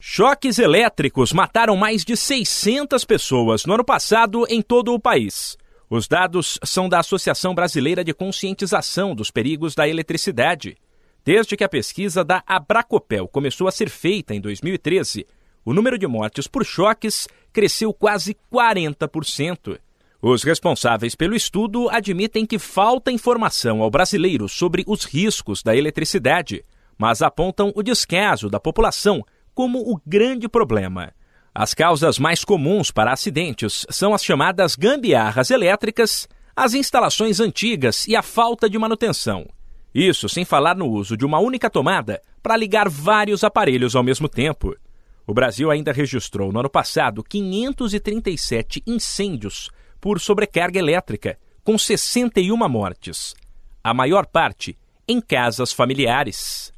Choques elétricos mataram mais de 600 pessoas no ano passado em todo o país. Os dados são da Associação Brasileira de Conscientização dos Perigos da Eletricidade. Desde que a pesquisa da Abracopel começou a ser feita em 2013, o número de mortes por choques cresceu quase 40%. Os responsáveis pelo estudo admitem que falta informação ao brasileiro sobre os riscos da eletricidade, mas apontam o descaso da população como o grande problema. As causas mais comuns para acidentes são as chamadas gambiarras elétricas, as instalações antigas e a falta de manutenção. Isso sem falar no uso de uma única tomada para ligar vários aparelhos ao mesmo tempo. O Brasil ainda registrou no ano passado 537 incêndios por sobrecarga elétrica, com 61 mortes, a maior parte em casas familiares.